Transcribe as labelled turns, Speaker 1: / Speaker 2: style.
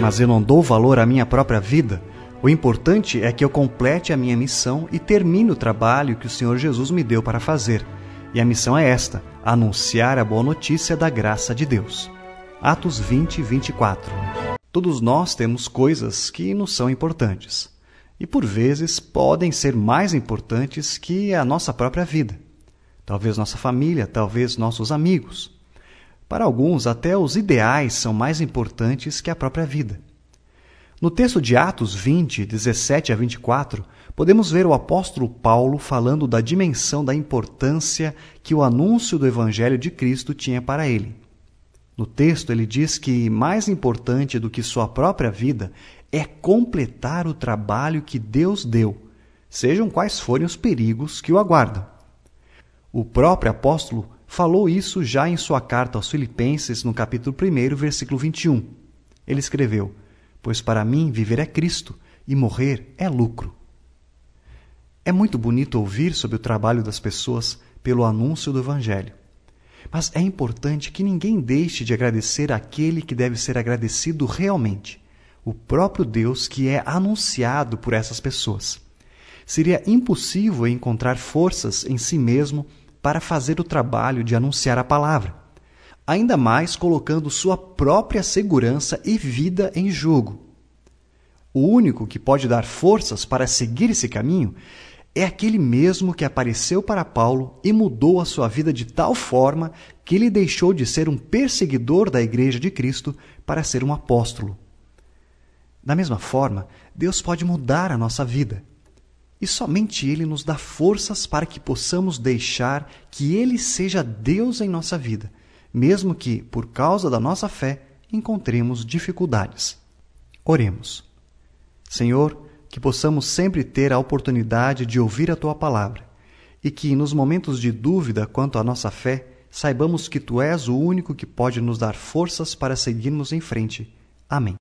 Speaker 1: mas eu não dou valor à minha própria vida. O importante é que eu complete a minha missão e termine o trabalho que o Senhor Jesus me deu para fazer. E a missão é esta: anunciar a boa notícia da graça de Deus. Atos 20, 24. Todos nós temos coisas que nos são importantes e, por vezes, podem ser mais importantes que a nossa própria vida. Talvez nossa família, talvez nossos amigos. Para alguns, até os ideais são mais importantes que a própria vida. No texto de Atos 20, 17 a 24, podemos ver o apóstolo Paulo falando da dimensão da importância que o anúncio do Evangelho de Cristo tinha para ele. No texto, ele diz que mais importante do que sua própria vida é completar o trabalho que Deus deu, sejam quais forem os perigos que o aguardam. O próprio apóstolo falou isso já em sua carta aos Filipenses, no capítulo 1, versículo 21. Ele escreveu: Pois para mim viver é Cristo e morrer é lucro. É muito bonito ouvir sobre o trabalho das pessoas pelo anúncio do Evangelho. Mas é importante que ninguém deixe de agradecer aquele que deve ser agradecido realmente, o próprio Deus que é anunciado por essas pessoas. Seria impossível encontrar forças em si mesmo para fazer o trabalho de anunciar a palavra, ainda mais colocando sua própria segurança e vida em jogo. O único que pode dar forças para seguir esse caminho é aquele mesmo que apareceu para Paulo e mudou a sua vida de tal forma que ele deixou de ser um perseguidor da Igreja de Cristo para ser um apóstolo. Da mesma forma, Deus pode mudar a nossa vida e somente Ele nos dá forças para que possamos deixar que Ele seja Deus em nossa vida, mesmo que, por causa da nossa fé, encontremos dificuldades. Oremos. Senhor, que possamos sempre ter a oportunidade de ouvir a Tua palavra e que, nos momentos de dúvida quanto à nossa fé, saibamos que Tu és o único que pode nos dar forças para seguirmos em frente. Amém.